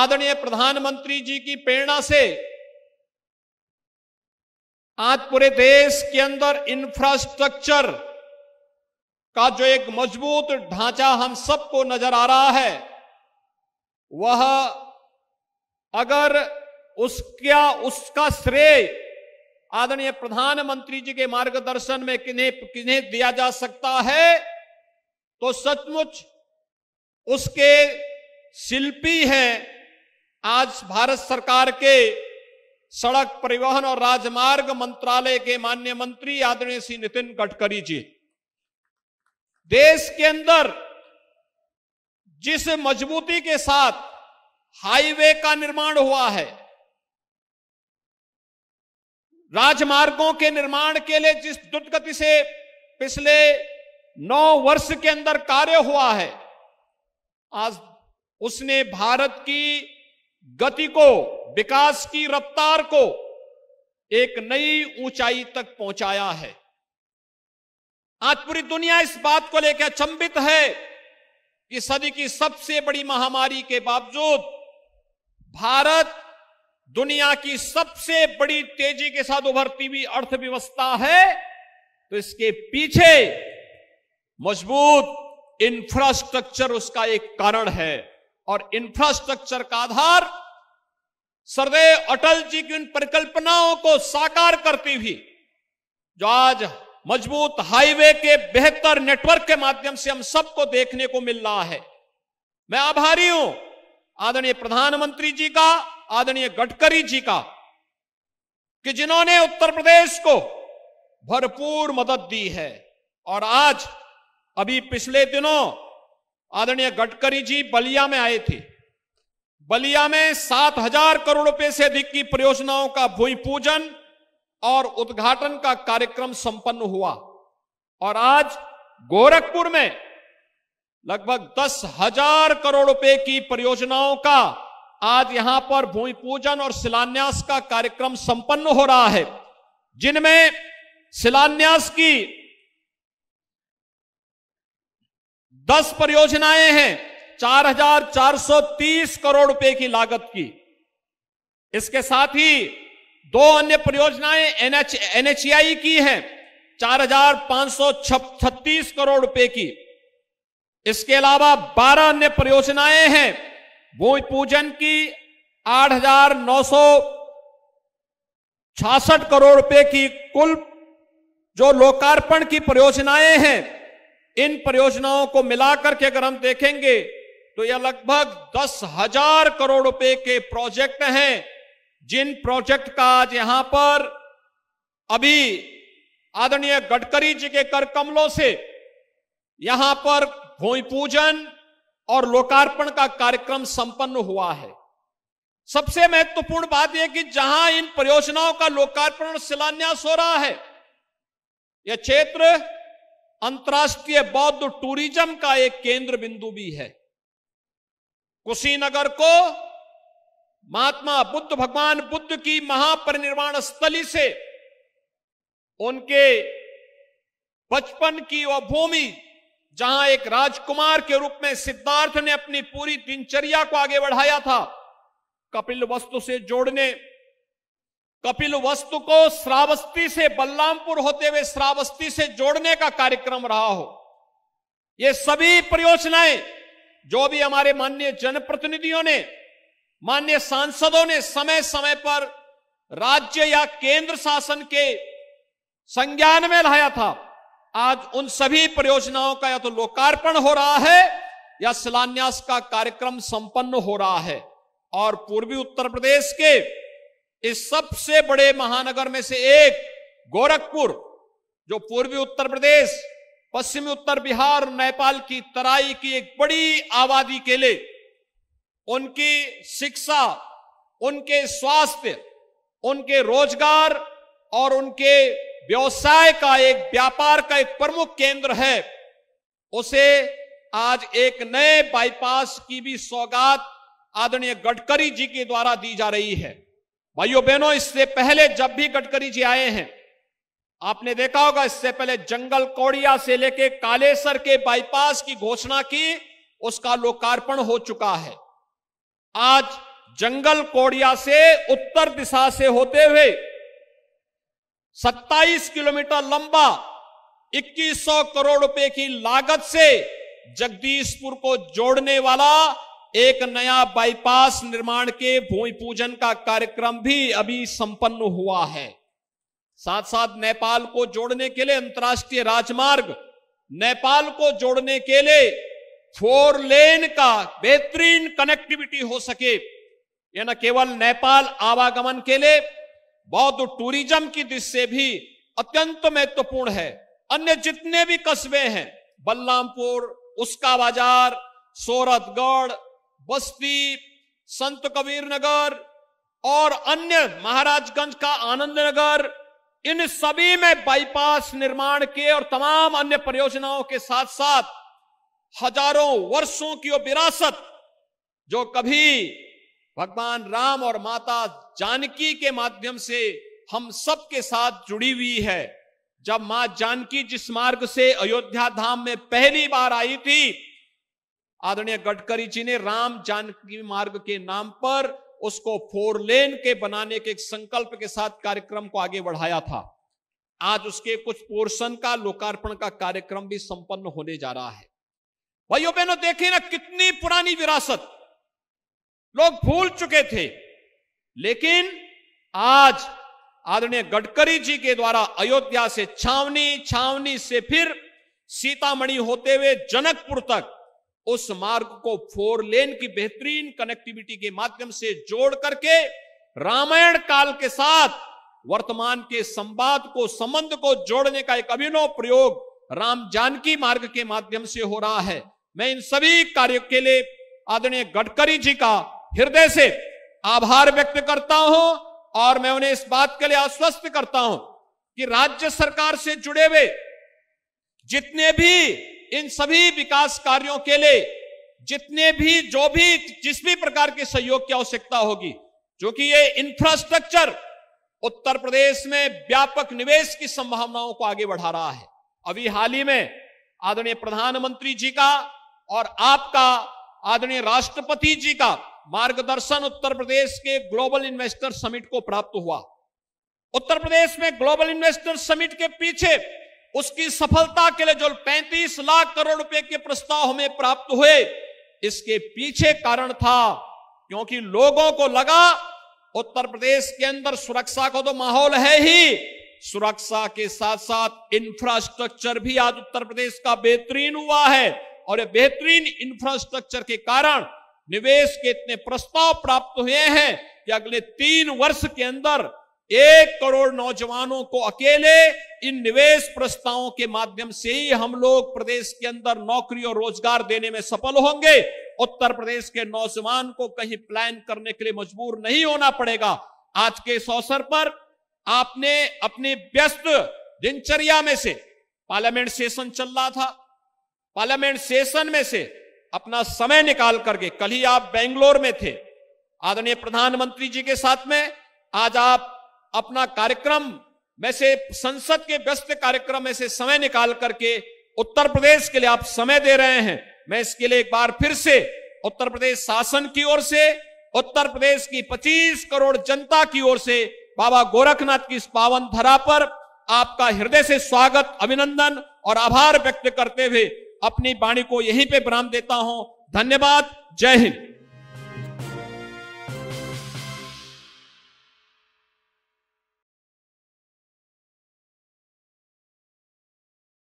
आदरणीय प्रधानमंत्री जी की प्रेरणा से आज पूरे देश के अंदर इंफ्रास्ट्रक्चर का जो एक मजबूत ढांचा हम सबको नजर आ रहा है वह अगर उसका उसका श्रेय आदरणीय प्रधानमंत्री जी के मार्गदर्शन में किन्हें किन्हें दिया जा सकता है तो सचमुच उसके शिल्पी हैं आज भारत सरकार के सड़क परिवहन और राजमार्ग मंत्रालय के मान्य मंत्री आदरणीय श्री नितिन गडकरी जी देश के अंदर जिस मजबूती के साथ हाईवे का निर्माण हुआ है राजमार्गों के निर्माण के लिए जिस द्रुत गति से पिछले नौ वर्ष के अंदर कार्य हुआ है आज उसने भारत की गति को विकास की रफ्तार को एक नई ऊंचाई तक पहुंचाया है आज पूरी दुनिया इस बात को लेकर अचंबित है कि सदी की सबसे बड़ी महामारी के बावजूद भारत दुनिया की सबसे बड़ी तेजी के साथ उभरती हुई अर्थव्यवस्था है तो इसके पीछे मजबूत इंफ्रास्ट्रक्चर उसका एक कारण है और इंफ्रास्ट्रक्चर का आधार सरदेव अटल जी की उन परिकल्पनाओं को साकार करती हुई जो आज मजबूत हाईवे के बेहतर नेटवर्क के माध्यम से हम सबको देखने को मिल रहा है मैं आभारी हूं आदरणीय प्रधानमंत्री जी का आदरणीय गडकरी जी का कि जिन्होंने उत्तर प्रदेश को भरपूर मदद दी है और आज अभी पिछले दिनों आदरणीय गडकरी जी बलिया में आए थे बलिया में सात हजार करोड़ रुपए से अधिक की परियोजनाओं का भूमि पूजन और उद्घाटन का कार्यक्रम संपन्न हुआ और आज गोरखपुर में लगभग दस हजार करोड़ रुपए की परियोजनाओं का आज यहां पर भूमि पूजन और शिलान्यास का कार्यक्रम संपन्न हो रहा है जिनमें शिलान्यास की दस परियोजनाएं हैं 4,430 करोड़ रुपए की लागत की इसके साथ ही दो अन्य परियोजनाएं एनएच एनएचआई की हैं 4,536 करोड़ रुपए की इसके अलावा 12 अन्य परियोजनाएं हैं भूमि पूजन की 8,966 करोड़ रुपए की कुल जो लोकार्पण की परियोजनाएं हैं इन परियोजनाओं को मिलाकर के अगर हम देखेंगे तो यह लगभग दस हजार करोड़ रुपए के प्रोजेक्ट हैं जिन प्रोजेक्ट का आज यहां पर अभी आदरणीय गडकरी जी के कर कमलों से यहां पर भूमि पूजन और लोकार्पण का कार्यक्रम संपन्न हुआ है सबसे महत्वपूर्ण बात यह कि जहां इन परियोजनाओं का लोकार्पण और शिलान्यास हो रहा है यह क्षेत्र अंतर्राष्ट्रीय बौद्ध टूरिज्म का एक केंद्र बिंदु भी है कुशीनगर को महात्मा बुद्ध भगवान बुद्ध की महापरिनिर्वाण स्थली से उनके बचपन की वह भूमि जहां एक राजकुमार के रूप में सिद्धार्थ ने अपनी पूरी दिनचर्या को आगे बढ़ाया था कपिल वस्तु से जोड़ने कपिल वस्तु को श्रावस्ती से बल्लामपुर होते हुए श्रावस्ती से जोड़ने का कार्यक्रम रहा हो ये सभी परियोजनाएं जो भी हमारे माननीय जनप्रतिनिधियों ने माननीय सांसदों ने समय समय पर राज्य या केंद्र शासन के संज्ञान में लाया था आज उन सभी परियोजनाओं का या तो लोकार्पण हो रहा है या शिलान्यास का कार्यक्रम संपन्न हो रहा है और पूर्वी उत्तर प्रदेश के इस सबसे बड़े महानगर में से एक गोरखपुर जो पूर्वी उत्तर प्रदेश पश्चिमी उत्तर बिहार नेपाल की तराई की एक बड़ी आबादी के लिए उनकी शिक्षा उनके स्वास्थ्य उनके रोजगार और उनके व्यवसाय का एक व्यापार का एक प्रमुख केंद्र है उसे आज एक नए बाईपास की भी सौगात आदरणीय गडकरी जी के द्वारा दी जा रही है भाइयों बहनों इससे पहले जब भी गडकरी जी आए हैं आपने देखा होगा इससे पहले जंगल कौड़िया से लेके कालेसर के बाईपास की घोषणा की उसका लोकार्पण हो चुका है आज जंगल कोड़िया से उत्तर दिशा से होते हुए 27 किलोमीटर लंबा 2100 करोड़ रुपए की लागत से जगदीशपुर को जोड़ने वाला एक नया बाईपास निर्माण के भूमि पूजन का कार्यक्रम भी अभी संपन्न हुआ है साथ साथ नेपाल को जोड़ने के लिए अंतर्राष्ट्रीय राजमार्ग नेपाल को जोड़ने के लिए फोर लेन का बेहतरीन कनेक्टिविटी हो सके यह न केवल नेपाल आवागमन के लिए बौद्ध टूरिज्म की दृष्टि भी अत्यंत महत्वपूर्ण है अन्य जितने भी कस्बे हैं बल्लामपुर उसका बाजार सोरतगढ़ बस्ती संत कबीर नगर और अन्य महाराजगंज का आनंद नगर इन सभी में बाईपास निर्माण के और तमाम अन्य परियोजनाओं के साथ साथ हजारों वर्षों की वो विरासत जो कभी भगवान राम और माता जानकी के माध्यम से हम सबके साथ जुड़ी हुई है जब मां जानकी जिस मार्ग से अयोध्या धाम में पहली बार आई थी आदरणीय गडकरी जी ने राम जानकी मार्ग के नाम पर उसको फोर लेन के बनाने के एक संकल्प के साथ कार्यक्रम को आगे बढ़ाया था आज उसके कुछ पोर्शन का लोकार्पण का कार्यक्रम भी संपन्न होने जा रहा है भाइयों बहनों देखे ना कितनी पुरानी विरासत लोग भूल चुके थे लेकिन आज आदरणीय गडकरी जी के द्वारा अयोध्या से छावनी छावनी से फिर सीतामणि होते हुए जनकपुर तक उस मार्ग को फोर लेन की बेहतरीन कनेक्टिविटी के माध्यम से जोड़ करके रामायण काल के साथ वर्तमान के संवाद को संबंध को जोड़ने का एक अभिनव प्रयोग राम जानकी मार्ग के माध्यम से हो रहा है मैं इन सभी कार्यों के लिए आदरणीय गडकरी जी का हृदय से आभार व्यक्त करता हूं और मैं उन्हें इस बात के लिए आश्वस्त करता हूं कि राज्य सरकार से जुड़े हुए जितने भी इन सभी विकास कार्यों के लिए जितने भी जो भी जिस भी प्रकार के सहयोग की आवश्यकता होगी क्योंकि ये इंफ्रास्ट्रक्चर उत्तर प्रदेश में व्यापक निवेश की संभावनाओं को आगे बढ़ा रहा है अभी हाल ही में आदरणीय प्रधानमंत्री जी का और आपका आदरणीय राष्ट्रपति जी का मार्गदर्शन उत्तर प्रदेश के ग्लोबल इन्वेस्टर समिट को प्राप्त हुआ उत्तर प्रदेश में ग्लोबल इन्वेस्टर समिट के पीछे उसकी सफलता के लिए जो 35 लाख करोड़ रुपए के प्रस्ताव हमें प्राप्त हुए इसके पीछे कारण था क्योंकि लोगों को लगा उत्तर प्रदेश के अंदर सुरक्षा का तो माहौल है ही सुरक्षा के साथ साथ इंफ्रास्ट्रक्चर भी आज उत्तर प्रदेश का बेहतरीन हुआ है और ये बेहतरीन इंफ्रास्ट्रक्चर के कारण निवेश के इतने प्रस्ताव प्राप्त हुए हैं कि अगले तीन वर्ष के अंदर एक करोड़ नौजवानों को अकेले इन निवेश प्रस्तावों के माध्यम से ही हम लोग प्रदेश के अंदर नौकरी और रोजगार देने में सफल होंगे उत्तर प्रदेश के नौजवान को कहीं प्लान करने के लिए मजबूर नहीं होना पड़ेगा आज के इस अवसर पर आपने अपने व्यस्त दिनचर्या में से पार्लियामेंट सेशन चल रहा था पार्लियामेंट सेशन में से अपना समय निकाल करके कल ही आप बेंगलोर में थे आदरणीय प्रधानमंत्री जी के साथ में आज आप अपना कार्यक्रम में से संसद के व्यस्त कार्यक्रम में से समय निकाल करके उत्तर प्रदेश के लिए आप समय दे रहे हैं मैं इसके लिए एक बार फिर से उत्तर प्रदेश शासन की ओर से उत्तर प्रदेश की 25 करोड़ जनता की ओर से बाबा गोरखनाथ की इस पावन धरा पर आपका हृदय से स्वागत अभिनंदन और आभार व्यक्त करते हुए अपनी वाणी को यहीं पे विराम देता हूं धन्यवाद जय हिंद